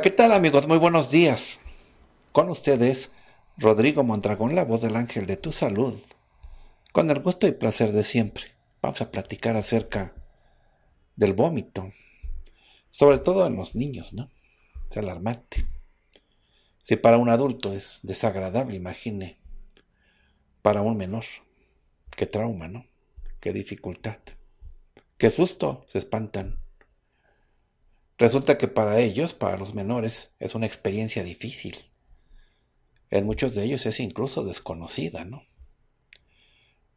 ¿qué tal amigos? Muy buenos días. Con ustedes, Rodrigo Mondragón, la voz del ángel de tu salud. Con el gusto y placer de siempre, vamos a platicar acerca del vómito. Sobre todo en los niños, ¿no? Es alarmante. Si para un adulto es desagradable, imagine, para un menor. Qué trauma, ¿no? Qué dificultad. Qué susto, se espantan. Resulta que para ellos, para los menores, es una experiencia difícil. En muchos de ellos es incluso desconocida, ¿no?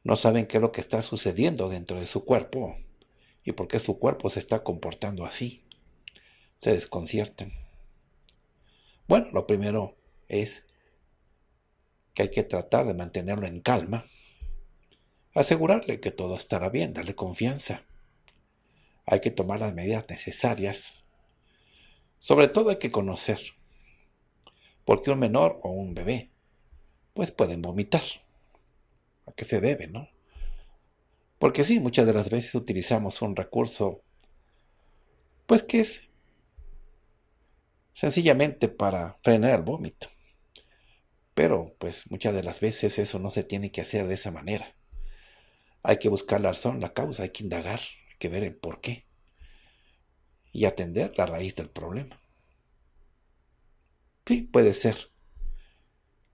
No saben qué es lo que está sucediendo dentro de su cuerpo y por qué su cuerpo se está comportando así. Se desconciertan. Bueno, lo primero es que hay que tratar de mantenerlo en calma, asegurarle que todo estará bien, darle confianza. Hay que tomar las medidas necesarias sobre todo hay que conocer porque un menor o un bebé pues pueden vomitar. ¿A qué se debe, no? Porque sí, muchas de las veces utilizamos un recurso pues que es sencillamente para frenar el vómito. Pero pues muchas de las veces eso no se tiene que hacer de esa manera. Hay que buscar la razón, la causa, hay que indagar, hay que ver el por qué y atender la raíz del problema. Sí, puede ser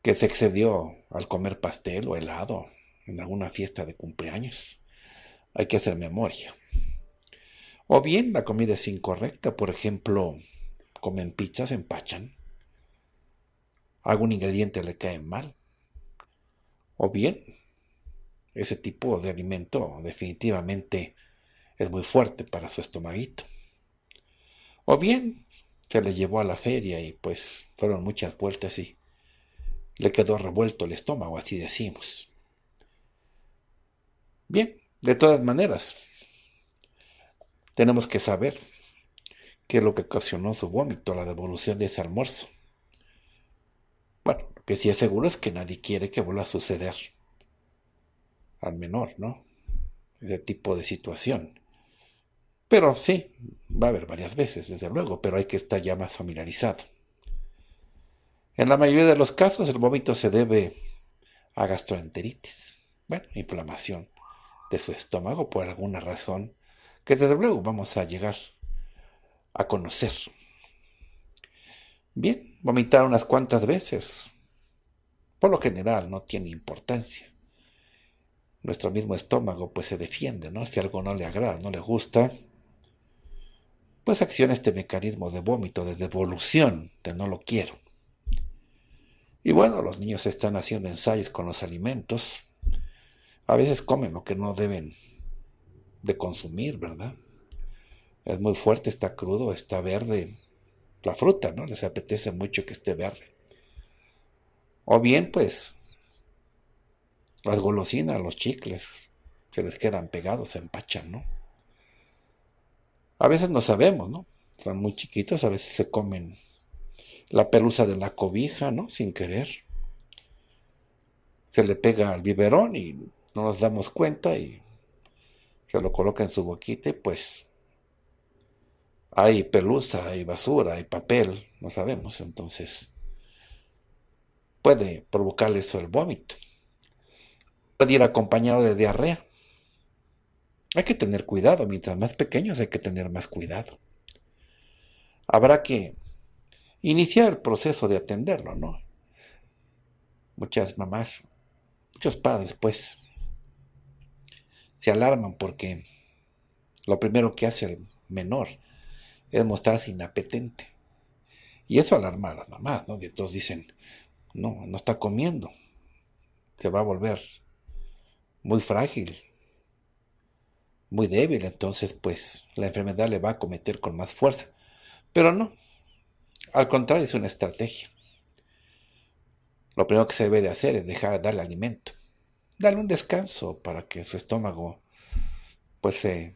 que se excedió al comer pastel o helado en alguna fiesta de cumpleaños. Hay que hacer memoria. O bien la comida es incorrecta, por ejemplo, comen pizzas, empachan. Algún ingrediente le cae mal. O bien, ese tipo de alimento definitivamente es muy fuerte para su estomaguito. O bien se le llevó a la feria y pues fueron muchas vueltas y le quedó revuelto el estómago, así decimos. Bien, de todas maneras, tenemos que saber qué es lo que ocasionó su vómito, la devolución de ese almuerzo. Bueno, lo que sí es seguro es que nadie quiere que vuelva a suceder al menor, ¿no? Ese tipo de situación. Pero sí, va a haber varias veces, desde luego, pero hay que estar ya más familiarizado. En la mayoría de los casos el vómito se debe a gastroenteritis, bueno, inflamación de su estómago por alguna razón que desde luego vamos a llegar a conocer. Bien, vomitar unas cuantas veces, por lo general no tiene importancia. Nuestro mismo estómago pues se defiende, ¿no? Si algo no le agrada, no le gusta, pues acciona este mecanismo de vómito, de devolución, de no lo quiero. Y bueno, los niños están haciendo ensayos con los alimentos. A veces comen lo que no deben de consumir, ¿verdad? Es muy fuerte, está crudo, está verde. La fruta, ¿no? Les apetece mucho que esté verde. O bien, pues, las golosinas, los chicles, se les quedan pegados, se empachan, ¿no? A veces no sabemos, ¿no? Están muy chiquitos, a veces se comen la pelusa de la cobija, ¿no? Sin querer. Se le pega al biberón y no nos damos cuenta y se lo coloca en su boquita y pues hay pelusa, hay basura, hay papel, no sabemos, entonces puede provocarle eso el vómito. Puede ir acompañado de diarrea. Hay que tener cuidado, mientras más pequeños hay que tener más cuidado. Habrá que iniciar el proceso de atenderlo, ¿no? Muchas mamás, muchos padres, pues, se alarman porque lo primero que hace el menor es mostrarse inapetente. Y eso alarma a las mamás, ¿no? Y entonces dicen, no, no está comiendo, se va a volver muy frágil, muy débil, entonces pues la enfermedad le va a cometer con más fuerza. Pero no, al contrario es una estrategia. Lo primero que se debe de hacer es dejar de darle alimento, darle un descanso para que su estómago pues se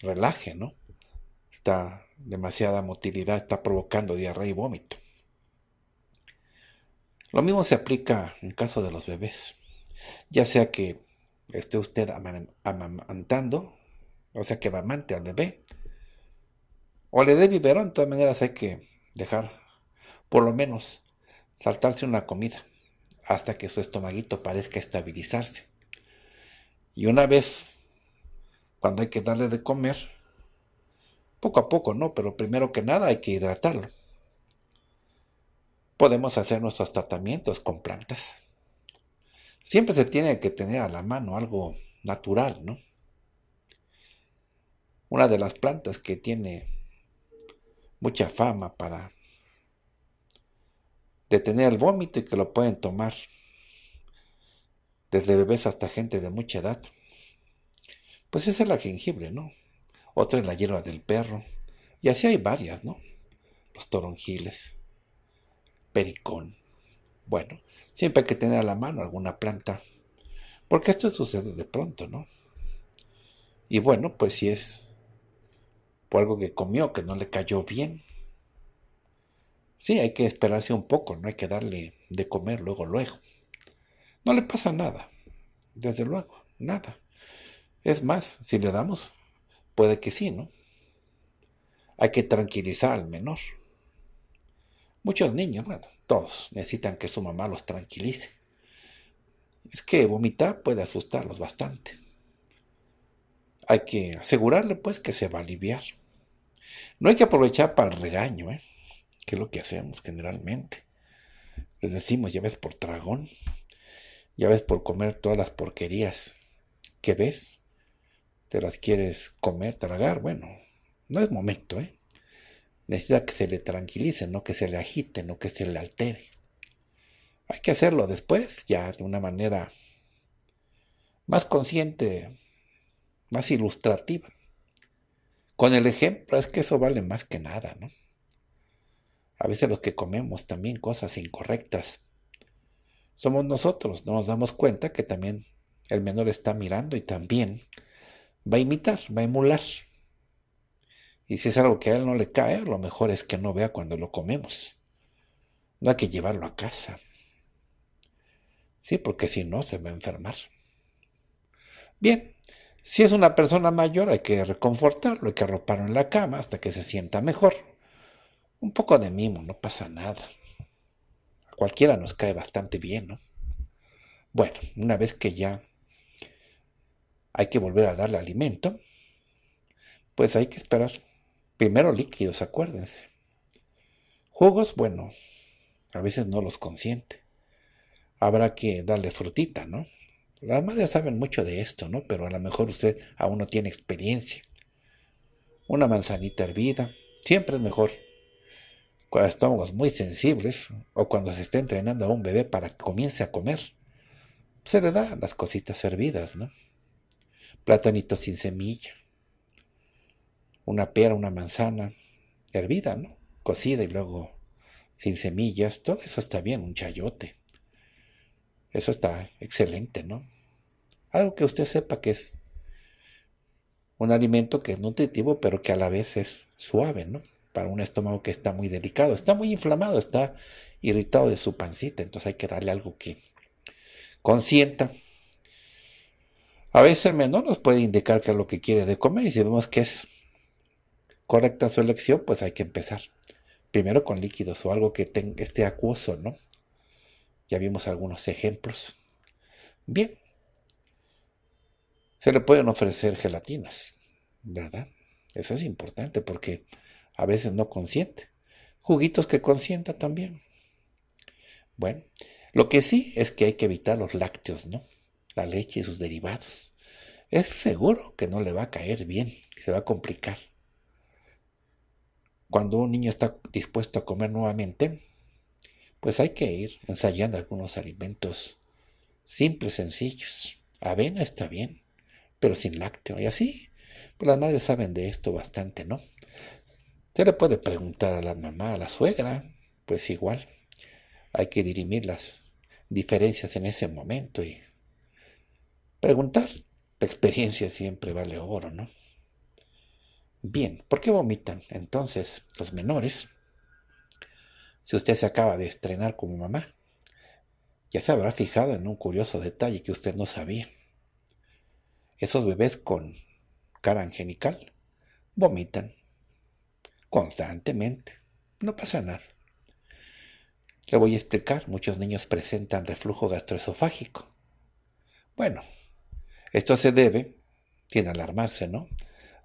relaje, ¿no? Está demasiada motilidad, está provocando diarrea y vómito. Lo mismo se aplica en caso de los bebés, ya sea que esté usted amamantando, o sea que amante al bebé, o le dé biberón, de todas maneras hay que dejar, por lo menos, saltarse una comida hasta que su estomaguito parezca estabilizarse. Y una vez, cuando hay que darle de comer, poco a poco, ¿no? Pero primero que nada hay que hidratarlo. Podemos hacer nuestros tratamientos con plantas. Siempre se tiene que tener a la mano algo natural, ¿no? Una de las plantas que tiene mucha fama para detener el vómito y que lo pueden tomar desde bebés hasta gente de mucha edad. Pues esa es la jengibre, ¿no? Otra es la hierba del perro. Y así hay varias, ¿no? Los toronjiles, pericón. Bueno, Siempre hay que tener a la mano alguna planta, porque esto sucede de pronto, ¿no? Y bueno, pues si es por algo que comió, que no le cayó bien, sí, hay que esperarse un poco, no hay que darle de comer luego, luego. No le pasa nada, desde luego, nada. Es más, si le damos, puede que sí, ¿no? Hay que tranquilizar al menor. Muchos niños, bueno, todos necesitan que su mamá los tranquilice. Es que vomitar puede asustarlos bastante. Hay que asegurarle pues que se va a aliviar. No hay que aprovechar para el regaño, ¿eh? que es lo que hacemos generalmente. Les decimos, ya ves por tragón, ya ves por comer todas las porquerías que ves, te las quieres comer, tragar, bueno, no es momento, ¿eh? necesita que se le tranquilice, no que se le agite, no que se le altere. Hay que hacerlo después, ya de una manera más consciente, más ilustrativa. Con el ejemplo es que eso vale más que nada, ¿no? A veces los que comemos también cosas incorrectas somos nosotros, no nos damos cuenta que también el menor está mirando y también va a imitar, va a emular. Y si es algo que a él no le cae, lo mejor es que no vea cuando lo comemos. No hay que llevarlo a casa. Sí, porque si no, se va a enfermar. Bien, si es una persona mayor, hay que reconfortarlo, hay que arroparlo en la cama hasta que se sienta mejor. Un poco de mimo, no pasa nada. A cualquiera nos cae bastante bien, ¿no? Bueno, una vez que ya hay que volver a darle alimento, pues hay que esperar Primero líquidos, acuérdense. Jugos, bueno, a veces no los consiente. Habrá que darle frutita, ¿no? Las madres saben mucho de esto, ¿no? Pero a lo mejor usted aún no tiene experiencia. Una manzanita hervida, siempre es mejor. Cuando estómagos muy sensibles o cuando se está entrenando a un bebé para que comience a comer, se le da las cositas hervidas, ¿no? Platanito sin semilla, una pera, una manzana, hervida, ¿no? Cocida y luego sin semillas, todo eso está bien, un chayote. Eso está excelente, ¿no? Algo que usted sepa que es un alimento que es nutritivo, pero que a la vez es suave, ¿no? Para un estómago que está muy delicado, está muy inflamado, está irritado de su pancita, entonces hay que darle algo que consienta. A veces el menor nos puede indicar qué es lo que quiere de comer y si vemos que es correcta su elección, pues hay que empezar. Primero con líquidos o algo que esté acuoso, ¿no? Ya vimos algunos ejemplos. Bien. Se le pueden ofrecer gelatinas, ¿verdad? Eso es importante porque a veces no consiente. Juguitos que consienta también. Bueno, lo que sí es que hay que evitar los lácteos, ¿no? La leche y sus derivados. Es seguro que no le va a caer bien, se va a complicar. Cuando un niño está dispuesto a comer nuevamente, pues hay que ir ensayando algunos alimentos simples, sencillos. Avena está bien, pero sin lácteo. Y así, pues las madres saben de esto bastante, ¿no? Se le puede preguntar a la mamá, a la suegra, pues igual. Hay que dirimir las diferencias en ese momento y preguntar. La experiencia siempre vale oro, ¿no? Bien, ¿por qué vomitan entonces los menores? Si usted se acaba de estrenar como mamá, ya se habrá fijado en un curioso detalle que usted no sabía. Esos bebés con cara angelical vomitan constantemente. No pasa nada. Le voy a explicar, muchos niños presentan reflujo gastroesofágico. Bueno, esto se debe, tiene alarmarse, ¿no?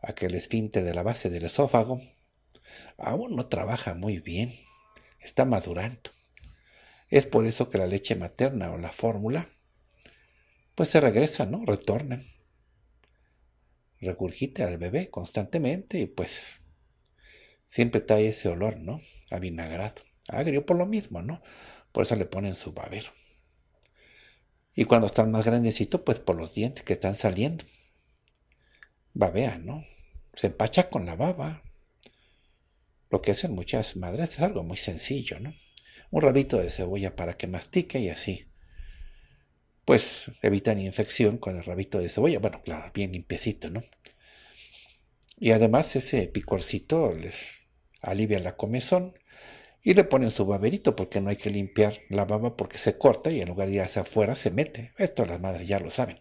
aquel esfínter de la base del esófago, aún no trabaja muy bien, está madurando. Es por eso que la leche materna o la fórmula, pues se regresa, ¿no? retorna recurgite al bebé constantemente y pues siempre trae ese olor, ¿no? A vinagrado. Agrio por lo mismo, ¿no? Por eso le ponen su babero. Y cuando están más grandecitos, pues por los dientes que están saliendo. Babea, ¿no? se empacha con la baba. Lo que hacen muchas madres es algo muy sencillo, ¿no? Un rabito de cebolla para que mastique y así. Pues evitan infección con el rabito de cebolla. Bueno, claro, bien limpiecito, ¿no? Y además ese picorcito les alivia la comezón y le ponen su baberito porque no hay que limpiar la baba porque se corta y en lugar de ir hacia afuera se mete. Esto las madres ya lo saben.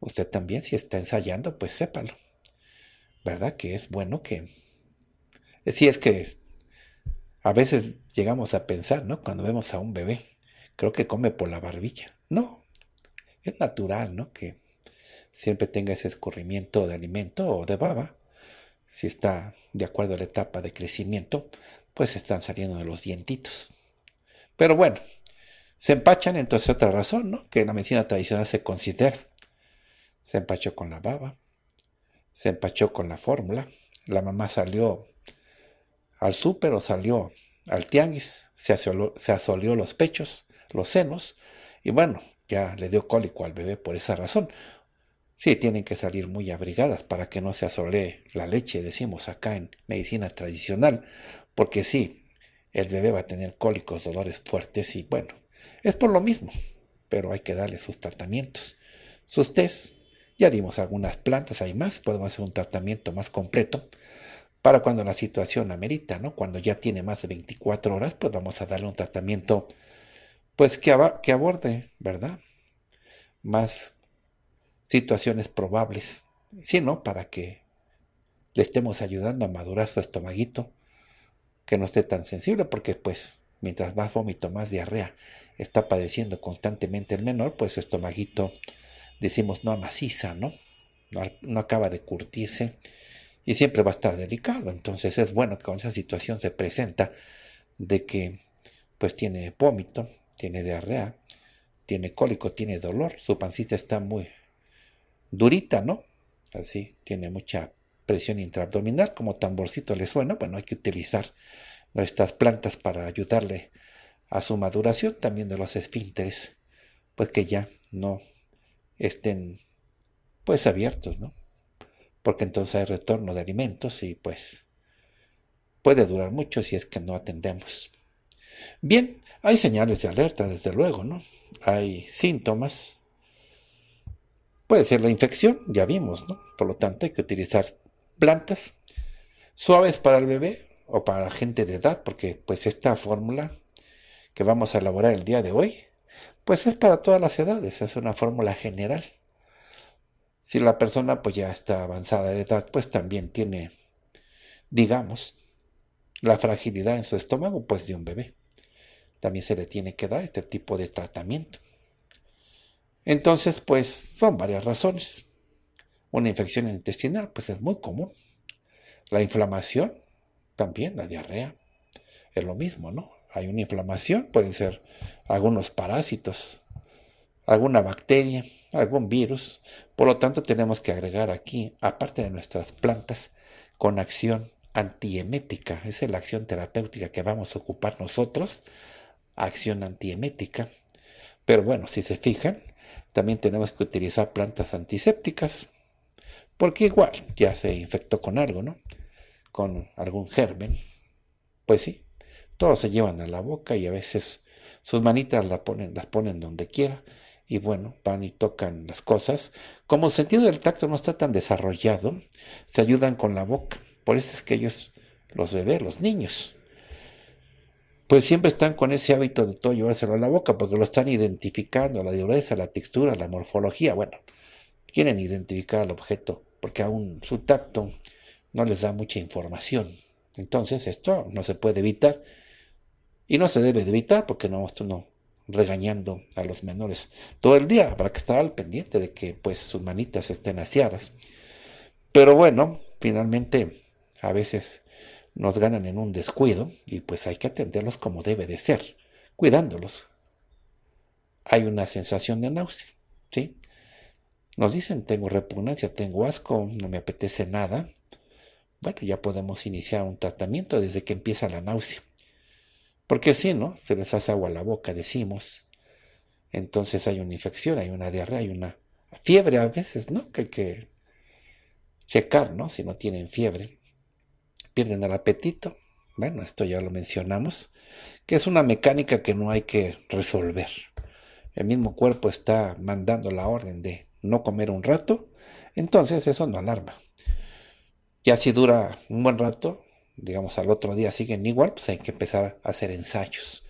Usted también si está ensayando, pues sépalo. ¿verdad? Que es bueno que... Si es que a veces llegamos a pensar, ¿no? Cuando vemos a un bebé, creo que come por la barbilla. No, es natural, ¿no? Que siempre tenga ese escurrimiento de alimento o de baba. Si está de acuerdo a la etapa de crecimiento, pues están saliendo de los dientitos. Pero bueno, se empachan, entonces otra razón, ¿no? Que en la medicina tradicional se considera. Se empachó con la baba, se empachó con la fórmula. La mamá salió al súper o salió al tianguis, se asolió, los pechos, los senos, y bueno, ya le dio cólico al bebé por esa razón. Sí, tienen que salir muy abrigadas para que no se asolee la leche, decimos acá en medicina tradicional, porque sí, el bebé va a tener cólicos, dolores fuertes y bueno, es por lo mismo, pero hay que darle sus tratamientos, sus test. Ya dimos algunas plantas, hay más, podemos hacer un tratamiento más completo para cuando la situación amerita, ¿no? Cuando ya tiene más de 24 horas, pues vamos a darle un tratamiento, pues que, aborde, ¿verdad? Más situaciones probables, ¿sí, no? Para que le estemos ayudando a madurar su estomaguito, que no esté tan sensible, porque pues mientras más vómito, más diarrea está padeciendo constantemente el menor, pues su estomaguito decimos no maciza, ¿no? No, acaba de curtirse y siempre va a estar delicado. Entonces es bueno que con esa situación se presenta de que pues tiene vómito, tiene diarrea, tiene cólico, tiene dolor, su pancita está muy durita, ¿no? Así, tiene mucha presión intraabdominal, como tamborcito le suena, bueno, hay que utilizar nuestras plantas para ayudarle a su maduración también de los esfínteres, pues que ya no estén pues abiertos, ¿no? Porque entonces hay retorno de alimentos y pues puede durar mucho si es que no atendemos. Bien, hay señales de alerta, desde luego, ¿no? Hay síntomas. Puede ser la infección, ya vimos, ¿no? Por lo tanto, hay que utilizar plantas suaves para el bebé o para la gente de edad, porque pues esta fórmula que vamos a elaborar el día de hoy pues es para todas las edades, es una fórmula general. Si la persona pues ya está avanzada de edad, pues también tiene, digamos, la fragilidad en su estómago, pues de un bebé. También se le tiene que dar este tipo de tratamiento. Entonces, pues son varias razones. Una infección intestinal, pues es muy común. La inflamación, también la diarrea, es lo mismo, ¿no? hay una inflamación, pueden ser algunos parásitos, alguna bacteria, algún virus. Por lo tanto, tenemos que agregar aquí, aparte de nuestras plantas, con acción antiemética. Esa es la acción terapéutica que vamos a ocupar nosotros, acción antiemética. Pero bueno, si se fijan, también tenemos que utilizar plantas antisépticas, porque igual ya se infectó con algo, ¿no? Con algún germen. Pues sí, todos se llevan a la boca y a veces sus manitas las ponen, las ponen donde quiera y bueno, van y tocan las cosas. Como el sentido del tacto no está tan desarrollado, se ayudan con la boca. Por eso es que ellos, los bebés, los niños, pues siempre están con ese hábito de todo llevárselo a la boca porque lo están identificando, la dureza, la textura, la morfología. Bueno, quieren identificar al objeto porque aún su tacto no les da mucha información. Entonces esto no se puede evitar y no se debe de evitar porque no, esto no regañando a los menores todo el día Habrá que estar al pendiente de que pues sus manitas estén aseadas. Pero bueno, finalmente a veces nos ganan en un descuido y pues hay que atenderlos como debe de ser, cuidándolos. Hay una sensación de náusea, ¿sí? Nos dicen, tengo repugnancia, tengo asco, no me apetece nada. Bueno, ya podemos iniciar un tratamiento desde que empieza la náusea. Porque sí, ¿no? Se les hace agua a la boca, decimos. Entonces hay una infección, hay una diarrea, hay una fiebre a veces, ¿no? Que hay que checar, ¿no? Si no tienen fiebre. Pierden el apetito. Bueno, esto ya lo mencionamos, que es una mecánica que no hay que resolver. El mismo cuerpo está mandando la orden de no comer un rato, entonces eso no alarma. Ya si dura un buen rato, digamos, al otro día siguen igual, pues hay que empezar a hacer ensayos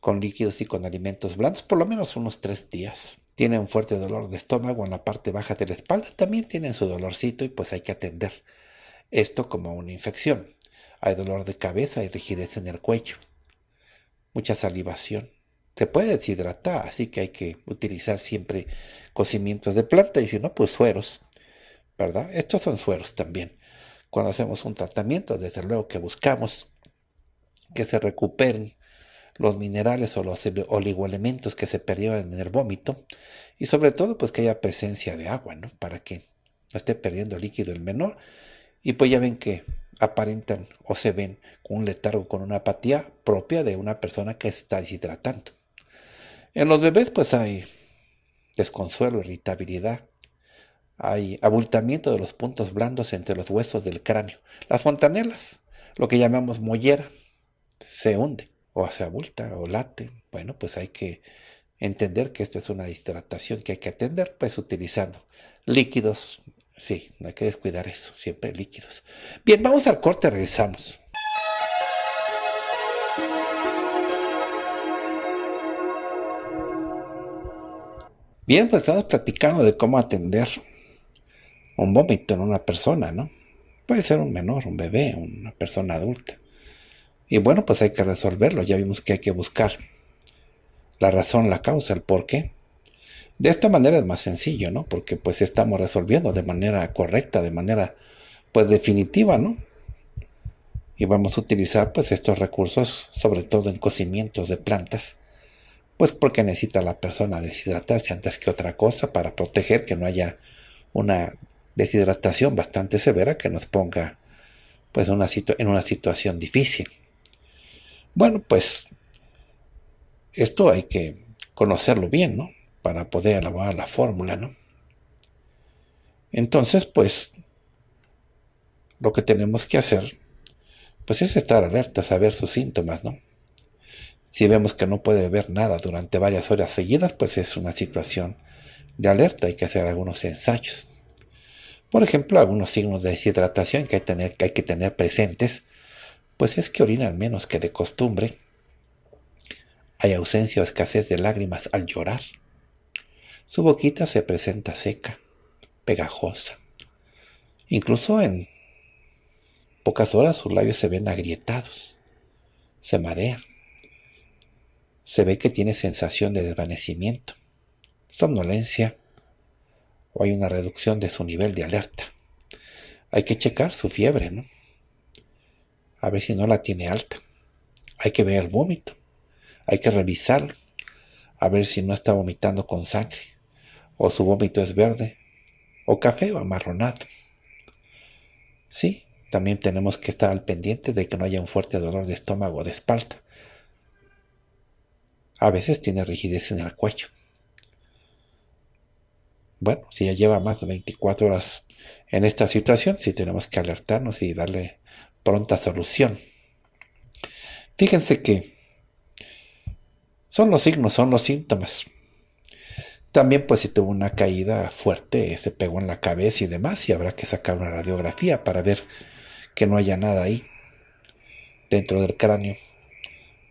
con líquidos y con alimentos blandos, por lo menos unos tres días. Tiene un fuerte dolor de estómago en la parte baja de la espalda, también tienen su dolorcito y pues hay que atender esto como una infección. Hay dolor de cabeza y rigidez en el cuello, mucha salivación. Se puede deshidratar, así que hay que utilizar siempre cocimientos de planta y si no, pues sueros, ¿verdad? Estos son sueros también cuando hacemos un tratamiento, desde luego que buscamos que se recuperen los minerales o los oligoelementos que se perdieron en el vómito y sobre todo pues que haya presencia de agua, Para que no esté perdiendo líquido el menor y pues ya ven que aparentan o se ven con un letargo, con una apatía propia de una persona que está deshidratando. En los bebés pues hay desconsuelo, irritabilidad, hay abultamiento de los puntos blandos entre los huesos del cráneo. Las fontanelas, lo que llamamos mollera, se hunde o se abulta o late. Bueno, pues hay que entender que esto es una hidratación que hay que atender, pues utilizando líquidos. Sí, no hay que descuidar eso, siempre líquidos. Bien, vamos al corte, regresamos. Bien, pues estamos platicando de cómo atender un vómito en una persona, ¿no? Puede ser un menor, un bebé, una persona adulta. Y bueno, pues hay que resolverlo. Ya vimos que hay que buscar la razón, la causa, el por qué. De esta manera es más sencillo, ¿no? Porque pues estamos resolviendo de manera correcta, de manera pues definitiva, ¿no? Y vamos a utilizar pues estos recursos, sobre todo en cocimientos de plantas, pues porque necesita la persona deshidratarse antes que otra cosa para proteger que no haya una deshidratación bastante severa que nos ponga pues, una en una situación difícil. Bueno, pues esto hay que conocerlo bien, ¿no? Para poder elaborar la fórmula, ¿no? Entonces, pues, lo que tenemos que hacer, pues es estar alerta, saber sus síntomas, ¿no? Si vemos que no puede ver nada durante varias horas seguidas, pues es una situación de alerta, hay que hacer algunos ensayos. Por ejemplo, algunos signos de deshidratación que hay, que tener presentes, pues es que al menos que de costumbre, hay ausencia o escasez de lágrimas al llorar, su boquita se presenta seca, pegajosa, incluso en pocas horas sus labios se ven agrietados, se marea, se ve que tiene sensación de desvanecimiento, somnolencia, o hay una reducción de su nivel de alerta. Hay que checar su fiebre, ¿no? A ver si no la tiene alta. Hay que ver el vómito. Hay que revisar A ver si no está vomitando con sangre. O su vómito es verde. O café o amarronado. Sí, también tenemos que estar al pendiente de que no haya un fuerte dolor de estómago o de espalda. A veces tiene rigidez en el cuello bueno, si ya lleva más de 24 horas en esta situación, sí tenemos que alertarnos y darle pronta solución. Fíjense que son los signos, son los síntomas. También pues si tuvo una caída fuerte, se pegó en la cabeza y demás, y habrá que sacar una radiografía para ver que no haya nada ahí dentro del cráneo,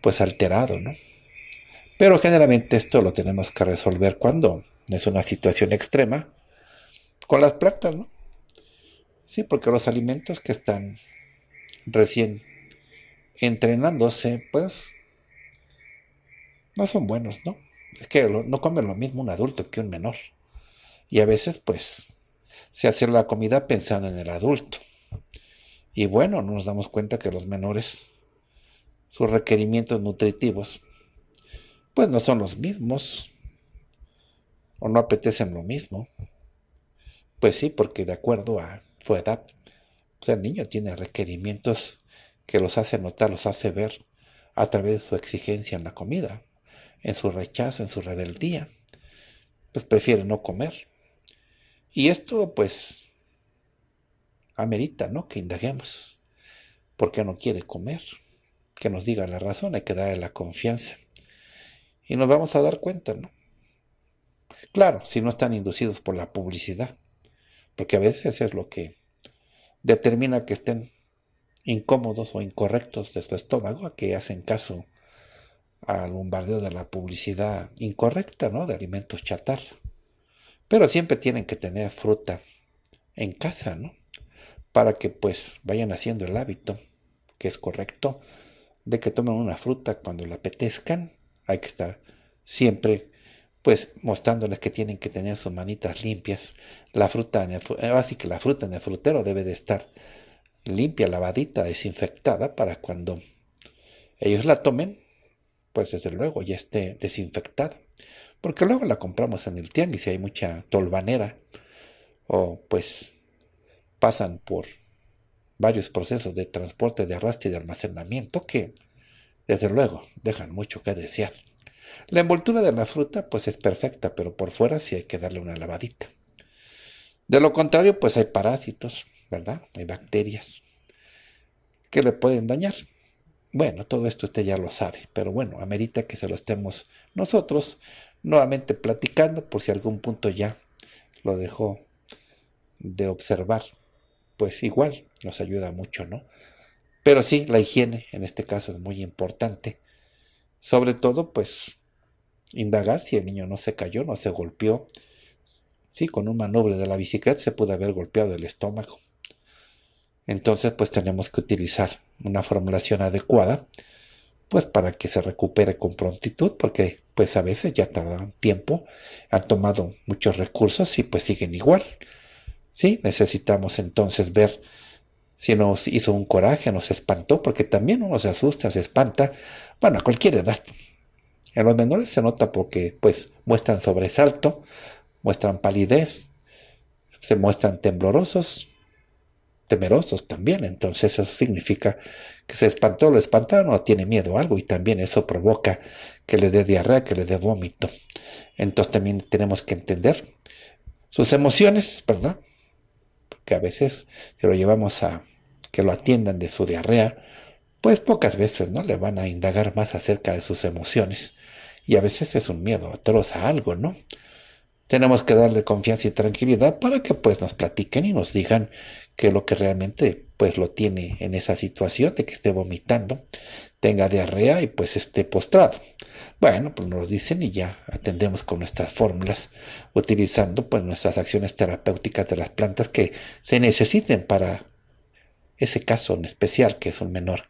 pues alterado, ¿no? Pero generalmente esto lo tenemos que resolver cuando es una situación extrema, con las plantas, ¿no? Sí, porque los alimentos que están recién entrenándose, pues, no son buenos, ¿no? Es que no comen lo mismo un adulto que un menor. Y a veces, pues, se hace la comida pensando en el adulto. Y bueno, no nos damos cuenta que los menores, sus requerimientos nutritivos, pues no son los mismos o no apetecen lo mismo. Pues sí, porque de acuerdo a su edad, pues el niño tiene requerimientos que los hace notar, los hace ver a través de su exigencia en la comida, en su rechazo, en su rebeldía. Pues prefiere no comer. Y esto pues amerita, ¿no? Que indaguemos. ¿Por qué no quiere comer? Que nos diga la razón, hay que darle la confianza. Y nos vamos a dar cuenta, ¿no? Claro, si no están inducidos por la publicidad, porque a veces es lo que determina que estén incómodos o incorrectos de su estómago, que hacen caso al bombardeo de la publicidad incorrecta, ¿no? De alimentos chatar. Pero siempre tienen que tener fruta en casa, ¿no? Para que pues vayan haciendo el hábito, que es correcto, de que tomen una fruta cuando la apetezcan. Hay que estar siempre pues mostrándoles que tienen que tener sus manitas limpias. La fruta, en eh, así que la fruta en el frutero debe de estar limpia, lavadita, desinfectada para cuando ellos la tomen, pues desde luego ya esté desinfectada. Porque luego la compramos en el tianguis y hay mucha tolvanera o pues pasan por varios procesos de transporte, de arrastre y de almacenamiento que desde luego dejan mucho que desear. La envoltura de la fruta pues es perfecta, pero por fuera sí hay que darle una lavadita. De lo contrario pues hay parásitos, ¿verdad? Hay bacterias que le pueden dañar. Bueno, todo esto usted ya lo sabe, pero bueno, amerita que se lo estemos nosotros nuevamente platicando por si algún punto ya lo dejó de observar. Pues igual nos ayuda mucho, ¿no? Pero sí, la higiene en este caso es muy importante. Sobre todo, pues, indagar si el niño no se cayó, no se golpeó. Sí, con un manubrio de la bicicleta se pudo haber golpeado el estómago. Entonces, pues tenemos que utilizar una formulación adecuada, pues para que se recupere con prontitud, porque pues a veces ya tardan tiempo, han tomado muchos recursos y pues siguen igual. Sí, necesitamos entonces ver si nos hizo un coraje, nos espantó, porque también uno se asusta, se espanta, bueno, a cualquier edad, en los menores se nota porque pues muestran sobresalto, muestran palidez, se muestran temblorosos, temerosos también. Entonces eso significa que se espantó, lo espantaron o tiene miedo a algo y también eso provoca que le dé diarrea, que le dé vómito. Entonces también tenemos que entender sus emociones, ¿verdad? Porque a veces si lo llevamos a que lo atiendan de su diarrea, pues pocas veces no le van a indagar más acerca de sus emociones, y a veces es un miedo atroz a algo, ¿no? Tenemos que darle confianza y tranquilidad para que pues nos platiquen y nos digan que lo que realmente pues lo tiene en esa situación de que esté vomitando, tenga diarrea y pues esté postrado. Bueno, pues nos dicen y ya atendemos con nuestras fórmulas, utilizando pues nuestras acciones terapéuticas de las plantas que se necesiten para ese caso en especial, que es un menor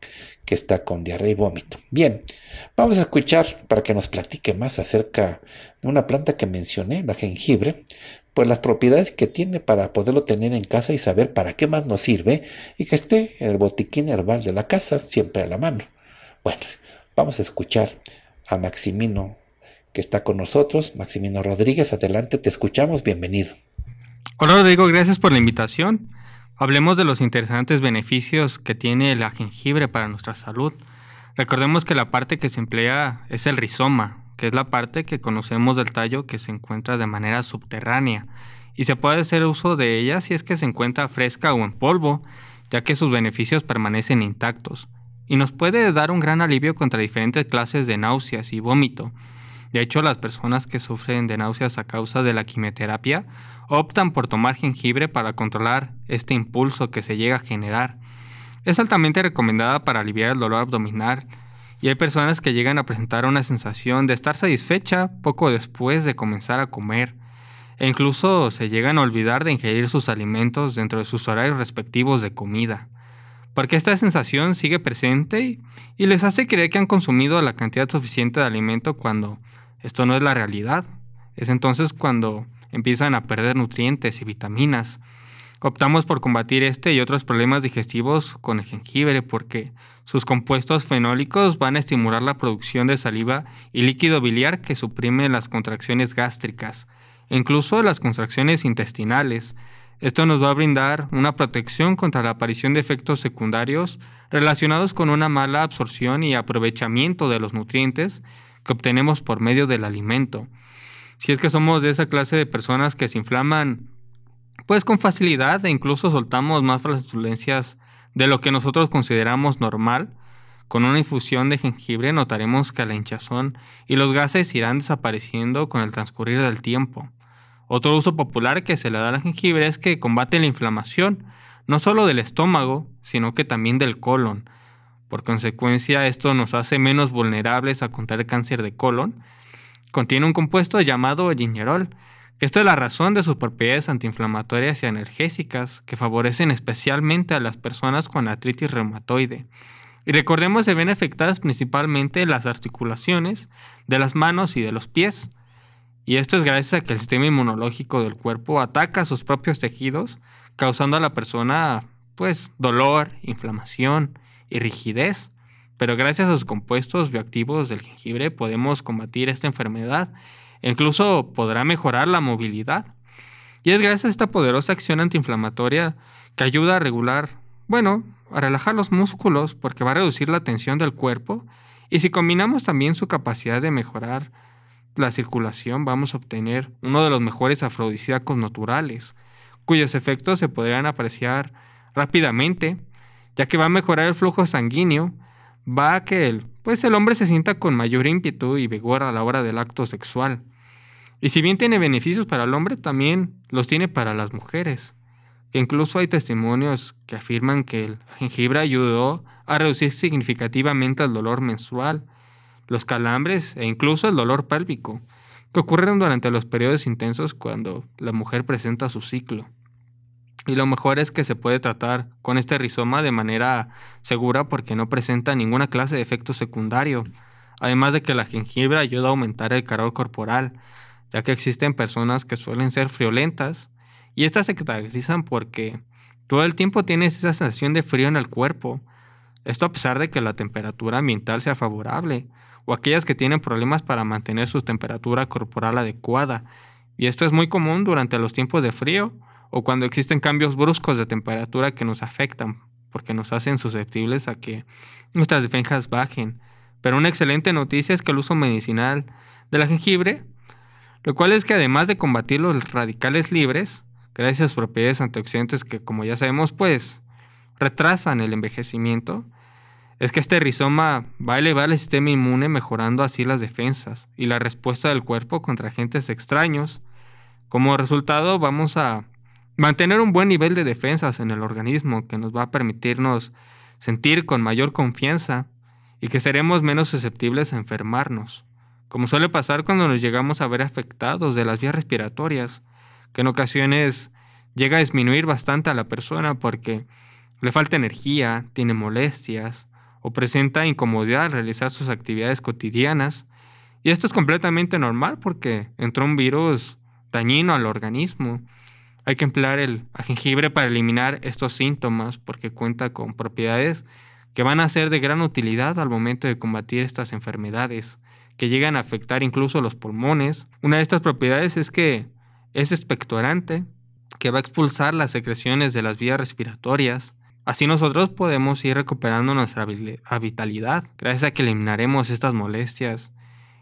que está con diarrea y vómito. Bien, vamos a escuchar para que nos platique más acerca de una planta que mencioné, la jengibre, pues las propiedades que tiene para poderlo tener en casa y saber para qué más nos sirve y que esté el botiquín herbal de la casa siempre a la mano. Bueno, vamos a escuchar a Maximino que está con nosotros. Maximino Rodríguez, adelante, te escuchamos, bienvenido. Hola Rodrigo, gracias por la invitación. Hablemos de los interesantes beneficios que tiene la jengibre para nuestra salud. Recordemos que la parte que se emplea es el rizoma, que es la parte que conocemos del tallo que se encuentra de manera subterránea, y se puede hacer uso de ella si es que se encuentra fresca o en polvo, ya que sus beneficios permanecen intactos, y nos puede dar un gran alivio contra diferentes clases de náuseas y vómito, de hecho, las personas que sufren de náuseas a causa de la quimioterapia optan por tomar jengibre para controlar este impulso que se llega a generar. Es altamente recomendada para aliviar el dolor abdominal y hay personas que llegan a presentar una sensación de estar satisfecha poco después de comenzar a comer e incluso se llegan a olvidar de ingerir sus alimentos dentro de sus horarios respectivos de comida, porque esta sensación sigue presente y les hace creer que han consumido la cantidad suficiente de alimento cuando esto no es la realidad. Es entonces cuando empiezan a perder nutrientes y vitaminas. Optamos por combatir este y otros problemas digestivos con el jengibre porque sus compuestos fenólicos van a estimular la producción de saliva y líquido biliar que suprime las contracciones gástricas, e incluso las contracciones intestinales. Esto nos va a brindar una protección contra la aparición de efectos secundarios relacionados con una mala absorción y aprovechamiento de los nutrientes que obtenemos por medio del alimento. Si es que somos de esa clase de personas que se inflaman, pues con facilidad e incluso soltamos más flatulencias de lo que nosotros consideramos normal, con una infusión de jengibre notaremos que la hinchazón y los gases irán desapareciendo con el transcurrir del tiempo. Otro uso popular que se le da al jengibre es que combate la inflamación, no solo del estómago, sino que también del colon, por consecuencia, esto nos hace menos vulnerables a contraer cáncer de colon. Contiene un compuesto llamado gingerol, esta es la razón de sus propiedades antiinflamatorias y analgésicas, que favorecen especialmente a las personas con artritis reumatoide. Y recordemos se ven afectadas principalmente las articulaciones de las manos y de los pies. Y esto es gracias a que el sistema inmunológico del cuerpo ataca sus propios tejidos, causando a la persona pues dolor, inflamación, y rigidez, pero gracias a los compuestos bioactivos del jengibre podemos combatir esta enfermedad e incluso podrá mejorar la movilidad. Y es gracias a esta poderosa acción antiinflamatoria que ayuda a regular, bueno, a relajar los músculos porque va a reducir la tensión del cuerpo y si combinamos también su capacidad de mejorar la circulación, vamos a obtener uno de los mejores afrodisíacos naturales, cuyos efectos se podrían apreciar rápidamente ya que va a mejorar el flujo sanguíneo, va a que el, pues el hombre se sienta con mayor ímpetu y vigor a la hora del acto sexual. Y si bien tiene beneficios para el hombre, también los tiene para las mujeres. Que incluso hay testimonios que afirman que el jengibre ayudó a reducir significativamente el dolor menstrual, los calambres e incluso el dolor pélvico, que ocurren durante los periodos intensos cuando la mujer presenta su ciclo. Y lo mejor es que se puede tratar con este rizoma de manera segura porque no presenta ninguna clase de efecto secundario. Además de que la jengibre ayuda a aumentar el calor corporal, ya que existen personas que suelen ser friolentas y estas se caracterizan porque todo el tiempo tienes esa sensación de frío en el cuerpo. Esto a pesar de que la temperatura ambiental sea favorable, o aquellas que tienen problemas para mantener su temperatura corporal adecuada. Y esto es muy común durante los tiempos de frío o cuando existen cambios bruscos de temperatura que nos afectan, porque nos hacen susceptibles a que nuestras defensas bajen. Pero una excelente noticia es que el uso medicinal de la jengibre, lo cual es que además de combatir los radicales libres, gracias a sus propiedades antioxidantes que como ya sabemos pues retrasan el envejecimiento, es que este rizoma va a elevar el sistema inmune mejorando así las defensas y la respuesta del cuerpo contra agentes extraños. Como resultado vamos a Mantener un buen nivel de defensas en el organismo que nos va a permitirnos sentir con mayor confianza y que seremos menos susceptibles a enfermarnos, como suele pasar cuando nos llegamos a ver afectados de las vías respiratorias, que en ocasiones llega a disminuir bastante a la persona porque le falta energía, tiene molestias o presenta incomodidad al realizar sus actividades cotidianas. Y esto es completamente normal porque entró un virus dañino al organismo hay que emplear el jengibre para eliminar estos síntomas porque cuenta con propiedades que van a ser de gran utilidad al momento de combatir estas enfermedades que llegan a afectar incluso los pulmones. Una de estas propiedades es que es expectorante, que va a expulsar las secreciones de las vías respiratorias. Así nosotros podemos ir recuperando nuestra vitalidad gracias a que eliminaremos estas molestias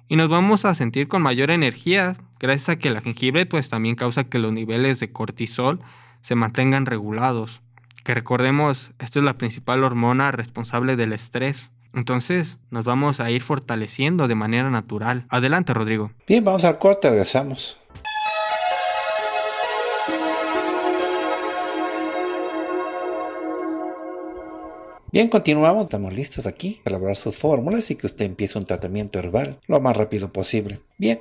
y nos vamos a sentir con mayor energía gracias a que la jengibre pues también causa que los niveles de cortisol se mantengan regulados. Que recordemos, esta es la principal hormona responsable del estrés. Entonces nos vamos a ir fortaleciendo de manera natural. Adelante, Rodrigo. Bien, vamos al corte, regresamos. Bien, continuamos, estamos listos aquí para elaborar sus fórmulas y que usted empiece un tratamiento herbal lo más rápido posible. Bien,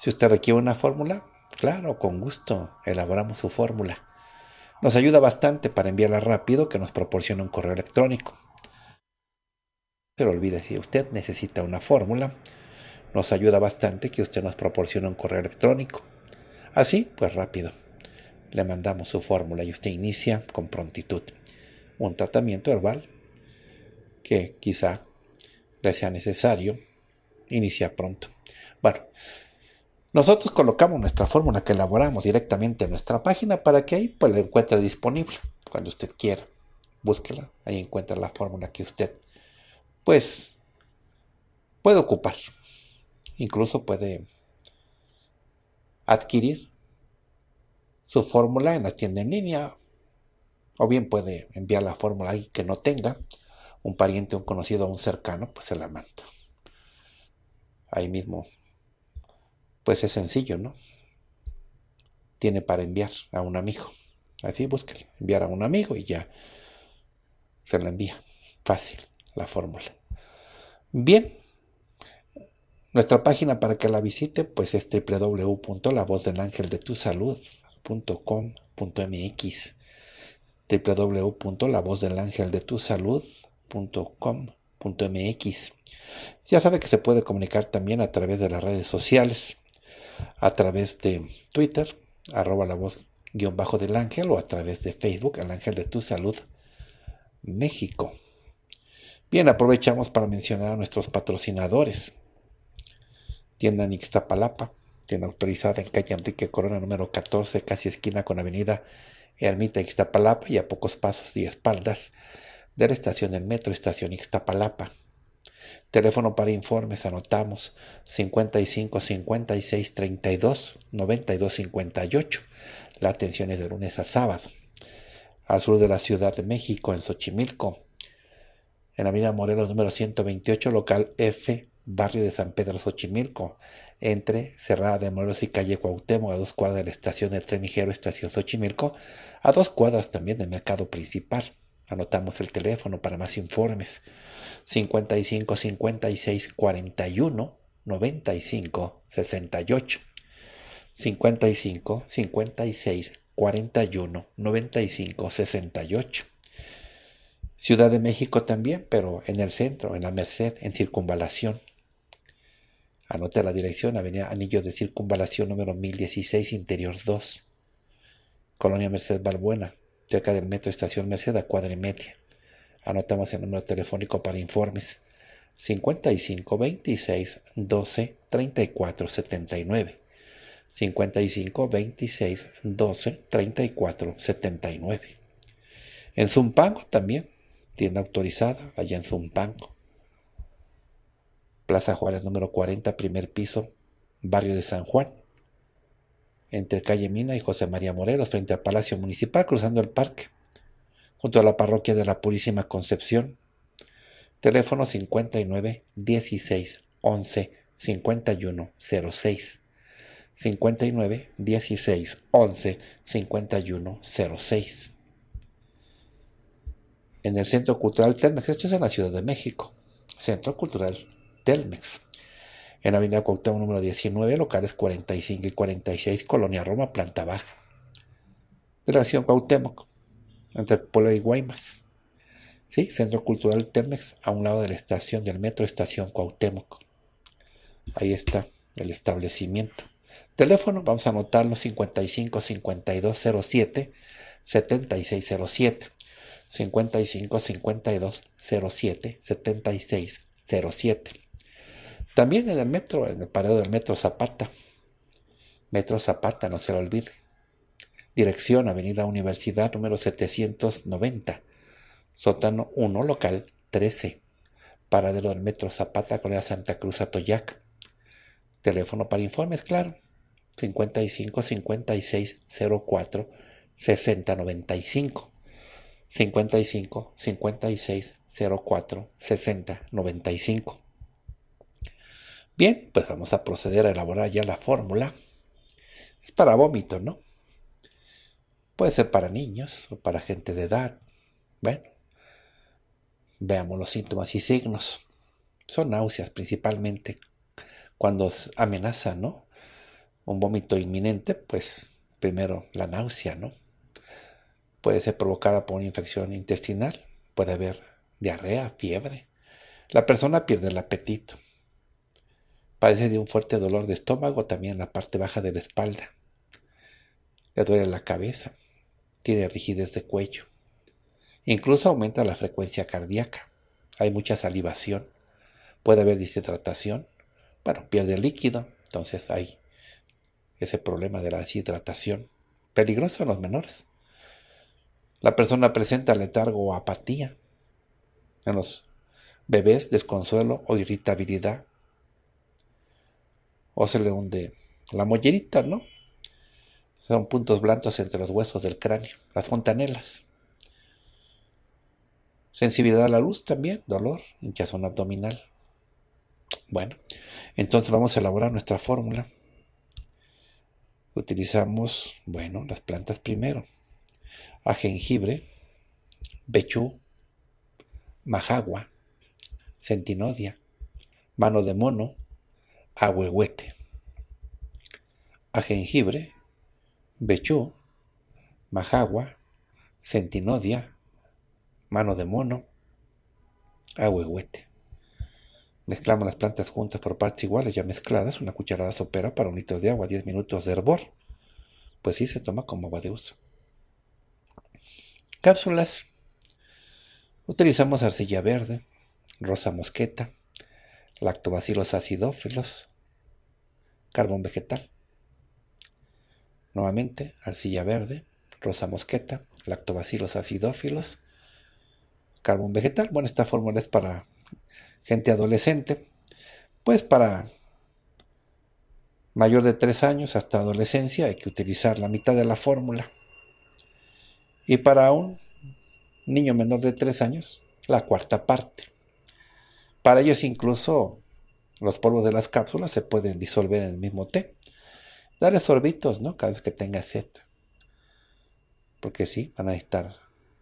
si usted requiere una fórmula, claro, con gusto, elaboramos su fórmula. Nos ayuda bastante para enviarla rápido que nos proporcione un correo electrónico. Pero olvide, si usted necesita una fórmula, nos ayuda bastante que usted nos proporcione un correo electrónico. Así, pues rápido. Le mandamos su fórmula y usted inicia con prontitud un tratamiento herbal que quizá le sea necesario Inicia pronto. Bueno, nosotros colocamos nuestra fórmula que elaboramos directamente en nuestra página para que ahí pues, la encuentre disponible cuando usted quiera. Búsquela, ahí encuentra la fórmula que usted pues puede ocupar. Incluso puede adquirir su fórmula en la tienda en línea o bien puede enviar la fórmula a alguien que no tenga, un pariente, un conocido, un cercano, pues se la manda. Ahí mismo pues es sencillo, ¿no? Tiene para enviar a un amigo. Así búsquele, enviar a un amigo y ya se la envía. Fácil la fórmula. Bien, nuestra página para que la visite pues es www.lavozdelangeldetusalud.com.mx www.lavozdelangeldetusalud.com.mx Ya sabe que se puede comunicar también a través de las redes sociales a través de Twitter, arroba la voz guión bajo del ángel o a través de Facebook, el ángel de tu salud México. Bien, aprovechamos para mencionar a nuestros patrocinadores. Tienda Nixtapalapa, tienda autorizada en calle Enrique Corona número 14, casi esquina con avenida Ermita Ixtapalapa y a pocos pasos y espaldas de la estación del metro, estación Ixtapalapa. Teléfono para informes, anotamos 55 56 32 92 58. La atención es de lunes a sábado. Al sur de la Ciudad de México, en Xochimilco, en la Avenida Morelos número 128, local F, barrio de San Pedro Xochimilco, entre Cerrada de Morelos y calle Cuauhtémoc, a dos cuadras de la estación del tren ligero Estación Xochimilco, a dos cuadras también del mercado principal. Anotamos el teléfono para más informes 55 56 41 95 68. 55 56 41 95 68. Ciudad de México también, pero en el centro, en la Merced, en Circunvalación. Anote la dirección, Avenida Anillo de Circunvalación número 1016, Interior 2, Colonia Merced Balbuena, cerca del metro Estación Merced a cuadra y media. Anotamos el número telefónico para informes 55 26 12 34 79. 55 26 12 34 79. En Zumpango también, tienda autorizada allá en Zumpango. Plaza Juárez número 40, primer piso, barrio de San Juan. Entre calle Mina y José María Morelos, frente al Palacio Municipal, cruzando el parque junto a la parroquia de la Purísima Concepción. Teléfono 59 16 11 51 06. 59 16 11 51 En el Centro Cultural Telmex, esto es en la Ciudad de México. Centro Cultural Telmex. En Avenida Cuauhtémoc número 19, locales 45 y 46, Colonia Roma, planta baja. Relación Cuauhtémoc entre Puebla y Guaymas. ¿Sí? Centro Cultural Temex, a un lado de la estación del metro, estación Cuauhtémoc. Ahí está el establecimiento. Teléfono, vamos a anotarlo 55 5207 7607. 55 5207 7607. También en el metro, en el parado del metro Zapata. Metro Zapata, no se lo olvide dirección Avenida Universidad número 790, sótano 1, local 13, paradero del Metro Zapata, la Santa Cruz, Atoyac. Teléfono para informes, claro, 55 56 04 60 95. 55 56 04 60 95. Bien, pues vamos a proceder a elaborar ya la fórmula. Es para vómito, ¿no? Puede ser para niños o para gente de edad. Bueno, veamos los síntomas y signos. Son náuseas principalmente cuando amenaza, Un vómito inminente, pues primero la náusea, ¿no? Puede ser provocada por una infección intestinal, puede haber diarrea, fiebre. La persona pierde el apetito. Padece de un fuerte dolor de estómago, también en la parte baja de la espalda. Le duele la cabeza, tiene rigidez de cuello. Incluso aumenta la frecuencia cardíaca. Hay mucha salivación. Puede haber deshidratación. Bueno, pierde líquido. Entonces hay ese problema de la deshidratación. Peligroso en los menores. La persona presenta letargo o apatía. En los bebés, desconsuelo o irritabilidad. O se le hunde la mollerita, ¿no? Son puntos blancos entre los huesos del cráneo, las fontanelas. Sensibilidad a la luz también, dolor, hinchazón abdominal. Bueno, entonces vamos a elaborar nuestra fórmula. Utilizamos, bueno, las plantas primero. A jengibre, bechú, majagua, centinodia, mano de mono, ahuehuete. A jengibre, Bechú, Majagua, Centinodia, Mano de Mono, Ahuehuete. Mezclamos las plantas juntas por partes iguales ya mezcladas, una cucharada sopera para un litro de agua, 10 minutos de hervor. Pues sí, se toma como agua de uso. Cápsulas. Utilizamos arcilla verde, rosa mosqueta, lactobacilos acidófilos, carbón vegetal nuevamente arcilla verde, rosa mosqueta, lactobacilos acidófilos, carbón vegetal. Bueno, esta fórmula es para gente adolescente, pues para mayor de 3 años hasta adolescencia hay que utilizar la mitad de la fórmula. Y para un niño menor de 3 años, la cuarta parte. Para ellos incluso los polvos de las cápsulas se pueden disolver en el mismo té darle sorbitos, ¿no? Cada vez que tenga sed. Porque sí, van a estar,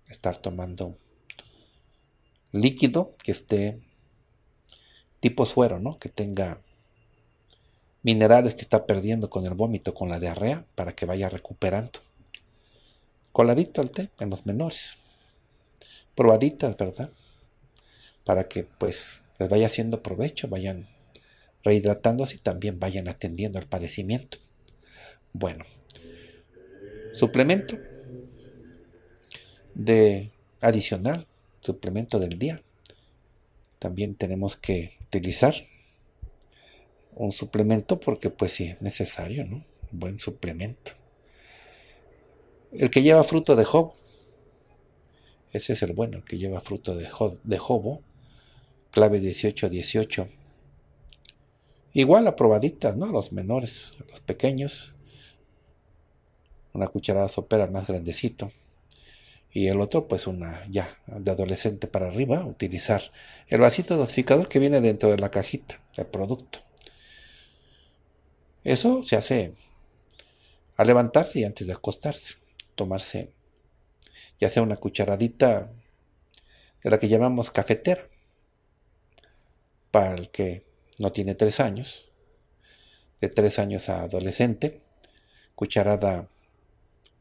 estar tomando líquido que esté tipo suero, ¿no? Que tenga minerales que está perdiendo con el vómito, con la diarrea, para que vaya recuperando. Coladito al té en los menores. Probaditas, ¿verdad? Para que pues les vaya haciendo provecho, vayan rehidratándose y también vayan atendiendo al padecimiento. Bueno, suplemento de adicional, suplemento del día. También tenemos que utilizar un suplemento porque pues sí es necesario, ¿no? Un buen suplemento. El que lleva fruto de jobo. Ese es el bueno, el que lleva fruto de, de jobo. Clave 18 Igual aprobaditas, ¿no? A los menores, a los pequeños una cucharada sopera más grandecito. Y el otro, pues una ya de adolescente para arriba, utilizar el vasito dosificador que viene dentro de la cajita del producto. Eso se hace al levantarse y antes de acostarse. Tomarse ya sea una cucharadita de la que llamamos cafetera, para el que no tiene tres años, de tres años a adolescente, cucharada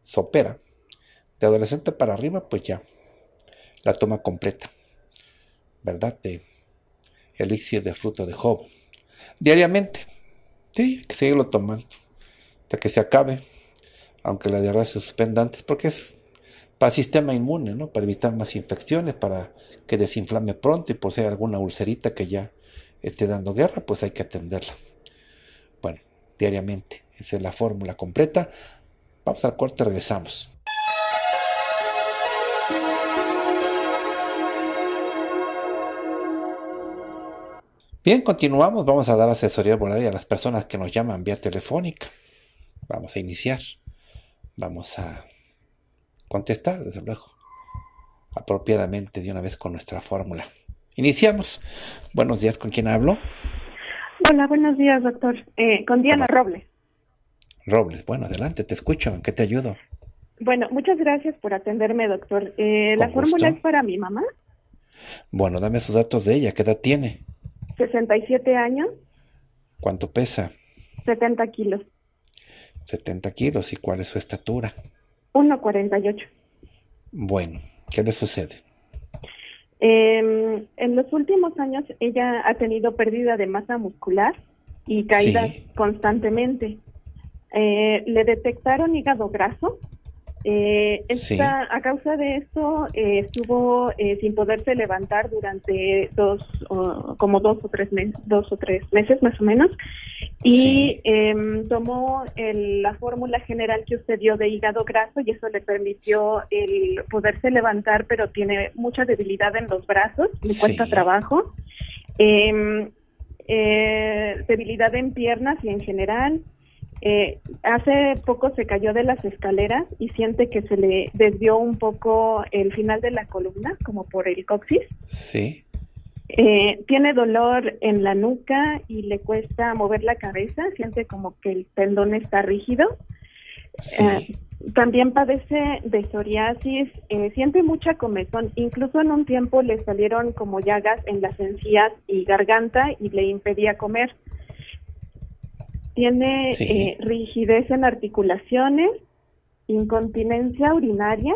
sopera. De adolescente para arriba, pues ya, la toma completa, ¿verdad? De elixir de fruta de Job. Diariamente, sí, hay que seguirlo tomando, hasta que se acabe, aunque la diarrea se suspenda antes, porque es para sistema inmune, ¿no? Para evitar más infecciones, para que desinflame pronto y por si hay alguna ulcerita que ya esté dando guerra, pues hay que atenderla. Bueno, diariamente. Esa es la fórmula completa. Vamos al corte, regresamos. Bien, continuamos. Vamos a dar asesoría a las personas que nos llaman vía telefónica. Vamos a iniciar. Vamos a contestar, desde luego, apropiadamente de una vez con nuestra fórmula. Iniciamos. Buenos días, ¿con quién hablo? Hola, buenos días, doctor. Eh, con Diana Robles. Robles. Bueno, adelante, te escucho. ¿En qué te ayudo? Bueno, muchas gracias por atenderme, doctor. Eh, ¿La fórmula es para mi mamá? Bueno, dame sus datos de ella. ¿Qué edad tiene? 67 años. ¿Cuánto pesa? 70 kilos. 70 kilos. ¿Y cuál es su estatura? 1,48. Bueno, ¿qué le sucede? Em, en los últimos años ella ha tenido pérdida de masa muscular y caídas constantemente. Eh, le detectaron hígado graso. Eh, A causa de esto eh, estuvo eh, sin poderse levantar durante dos, como dos o tres meses, dos o tres meses más o menos, y em, tomó la fórmula general que usted dio de hígado graso y eso le permitió el poderse levantar, pero tiene mucha debilidad en los brazos, le cuesta trabajo, em, debilidad en piernas y en general. Eh, hace poco se cayó de las escaleras y siente que se le desvió un poco el final de la columna, como por el coxis. Sí. Eh, tiene dolor en la nuca y le cuesta mover la cabeza, siente como que el tendón está rígido. Eh, también padece de psoriasis, siente mucha comezón, incluso en un tiempo le salieron como llagas en las encías y garganta y le impedía comer tiene eh, rigidez en articulaciones, incontinencia urinaria.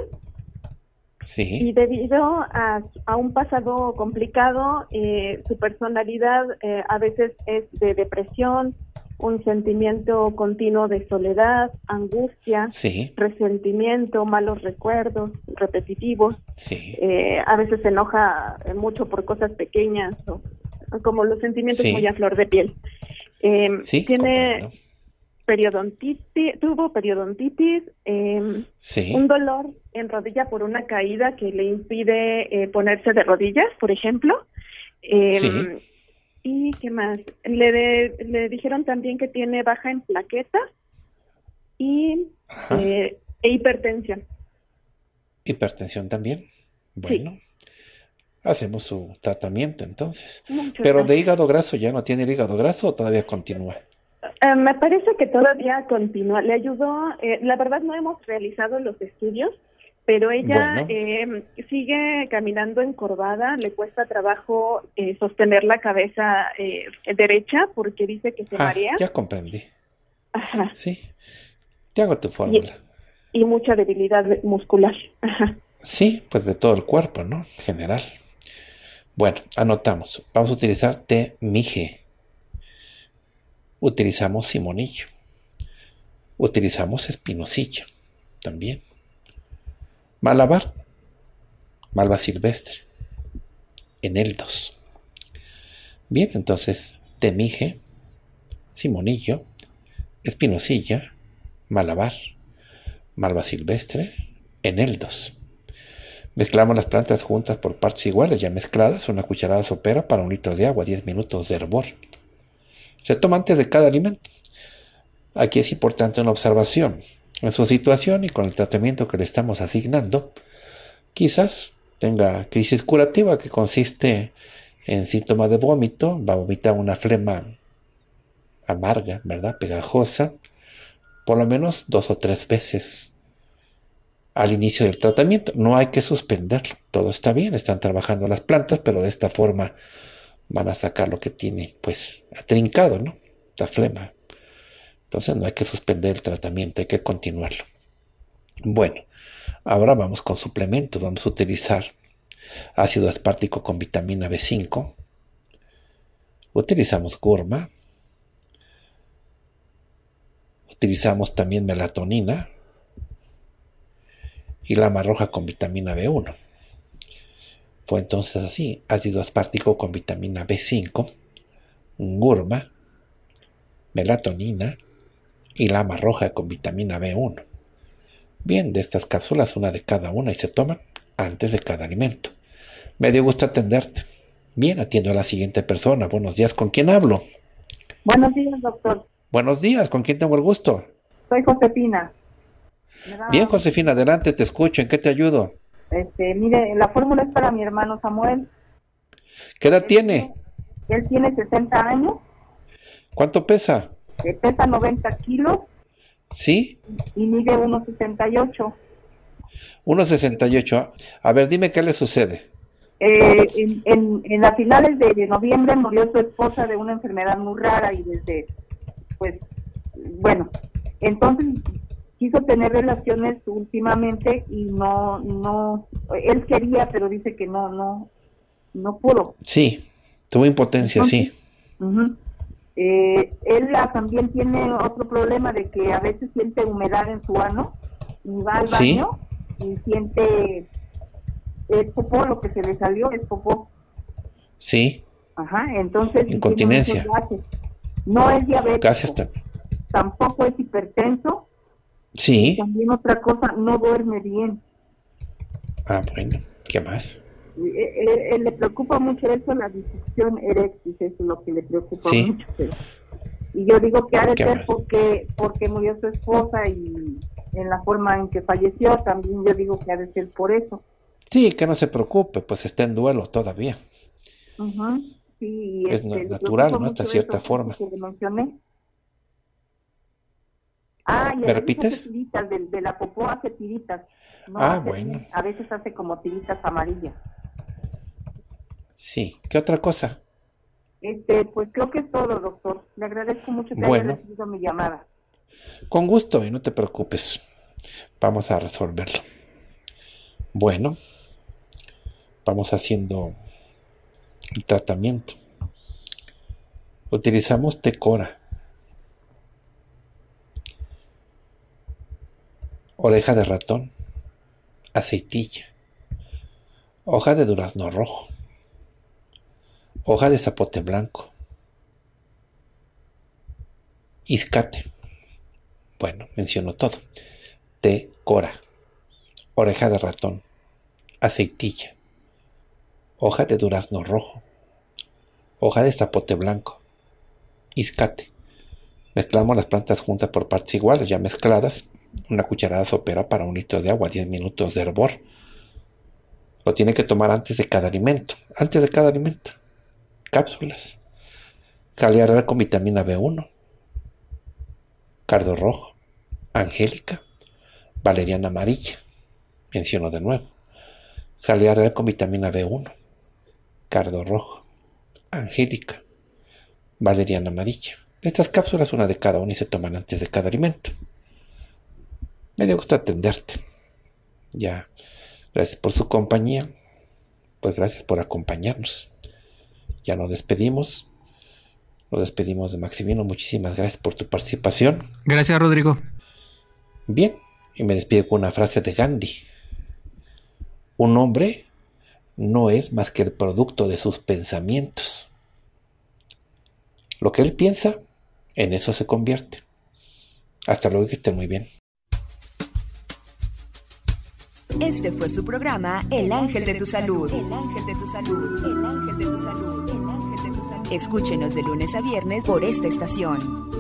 Y debido a, un pasado complicado, eh, su personalidad eh, a veces es de depresión, un sentimiento continuo de soledad, angustia, resentimiento, malos recuerdos repetitivos. a veces se enoja mucho por cosas pequeñas, como los sentimientos muy a flor de piel. Eh, tiene periodontitis, tuvo periodontitis, em, un dolor en rodilla por una caída que le impide eh, ponerse de rodillas, por ejemplo. Em, ¿Y qué más? Le, le dijeron también que tiene baja en plaquetas y eh, e hipertensión. ¿Hipertensión también? Bueno hacemos su tratamiento entonces. Pero de hígado graso, ¿ya no tiene el hígado graso o todavía continúa? Eh, me parece que todavía continúa. Le ayudó, eh, la verdad no hemos realizado los estudios, pero ella eh, sigue caminando encorvada, le cuesta trabajo sostener la cabeza derecha porque dice que se ah, Ya comprendí. Ajá. Sí. Te hago tu fórmula. Y, mucha debilidad muscular. Sí, pues de todo el cuerpo, ¿no? general. Bueno, anotamos. Vamos a utilizar T Utilizamos simonillo. Utilizamos espinosillo también. Malabar, malva silvestre, eneldos. Bien, entonces temige, simonillo, espinosilla, malabar, malva silvestre, eneldos. Mezclamos las plantas juntas por partes iguales, ya mezcladas, una cucharada sopera para un litro de agua, 10 minutos de hervor. Se toma antes de cada alimento. Aquí es importante una observación. En su situación y con el tratamiento que le estamos asignando, quizás tenga crisis curativa que consiste en síntomas de vómito, va a vomitar una flema amarga, ¿verdad? Pegajosa, por lo menos dos o tres veces al inicio del tratamiento. No hay que suspenderlo. Todo está bien, están trabajando las plantas, pero de esta forma van a sacar lo que tiene, pues, atrincado, ¿no? La flema. Entonces no hay que suspender el tratamiento, hay que continuarlo. Bueno, ahora vamos con suplementos. Vamos a utilizar ácido aspartico con vitamina B5. Utilizamos gurma. Utilizamos también melatonina, y lama roja con vitamina B1. Fue entonces así, ácido aspartico con vitamina B5, gurma, melatonina y lama roja con vitamina B1. Bien, de estas cápsulas una de cada una y se toman antes de cada alimento. Me dio gusto atenderte. Bien, atiendo a la siguiente persona. Buenos días, ¿con quién hablo? Buenos días, doctor. Buenos días, ¿con quién tengo el gusto? Soy Josepina. Bien, Josefina, adelante, te escucho. ¿En qué te ayudo? Este, mire, la fórmula es para mi hermano Samuel. ¿Qué edad tiene? Él tiene 60 años. ¿Cuánto pesa? Eh, pesa 90 kilos. ¿Sí? Y mide 1,68. 1,68. A ver, dime qué le sucede. Eh, en, las finales de, noviembre murió su esposa de una enfermedad muy rara y desde, pues, bueno, entonces quiso tener relaciones últimamente y no, no, él quería, pero dice que no, no, no pudo. Sí, tuvo impotencia, sí. Eh, él también tiene otro problema de que a veces siente humedad en su ano y va al baño y siente el popó, lo que se le salió es popó. Sí. Ajá, entonces. Incontinencia. No es diabético. Tampoco es hipertenso Sí. También otra cosa, no duerme bien. Ah, bueno, ¿qué más? Eh, eh, le preocupa mucho eso, la disfunción eréctil, es lo que le preocupa mucho. Y yo digo que ha de ser porque, porque murió su esposa y en la forma en que falleció, también yo digo que ha de ser por eso. Sí, que no se preocupe, pues está en duelo todavía. Ajá, sí, es este, natural, ¿no? Hasta cierta forma. mencioné. Ah, repites? de, la popó hace tiritas. ah, bueno. A veces hace como tiritas amarillas. Sí, ¿qué otra cosa? Este, pues creo que es todo, doctor. Le agradezco mucho que haya recibido mi llamada. Con gusto y no te preocupes. Vamos a resolverlo. Bueno, vamos haciendo el tratamiento. Utilizamos Tecora oreja de ratón, aceitilla, hoja de durazno rojo, hoja de zapote blanco, iscate, bueno, menciono todo, t cora, oreja de ratón, aceitilla, hoja de durazno rojo, hoja de zapote blanco, iscate. Mezclamos las plantas juntas por partes iguales, ya mezcladas, una cucharada sopera para un litro de agua, 10 minutos de hervor. Lo tiene que tomar antes de cada alimento. Antes de cada alimento. Cápsulas. Jalear con vitamina B1. Cardo rojo. Angélica. Valeriana amarilla. Menciono de nuevo. Jalear con vitamina B1. Cardo rojo. Angélica. Valeriana amarilla. Estas cápsulas, una de cada una, y se toman antes de cada alimento. Me dio gusto atenderte. Ya, gracias por su compañía. Pues gracias por acompañarnos. Ya nos despedimos. Nos despedimos de Maximino. Muchísimas gracias por tu participación. Gracias, Rodrigo. Bien, y me despido con una frase de Gandhi. Un hombre no es más que el producto de sus pensamientos. Lo que él piensa, en eso se convierte. Hasta luego, que estén muy bien. Este fue su programa El Ángel de tu Salud. El Ángel de tu Salud. de tu Escúchenos de lunes a viernes por esta estación.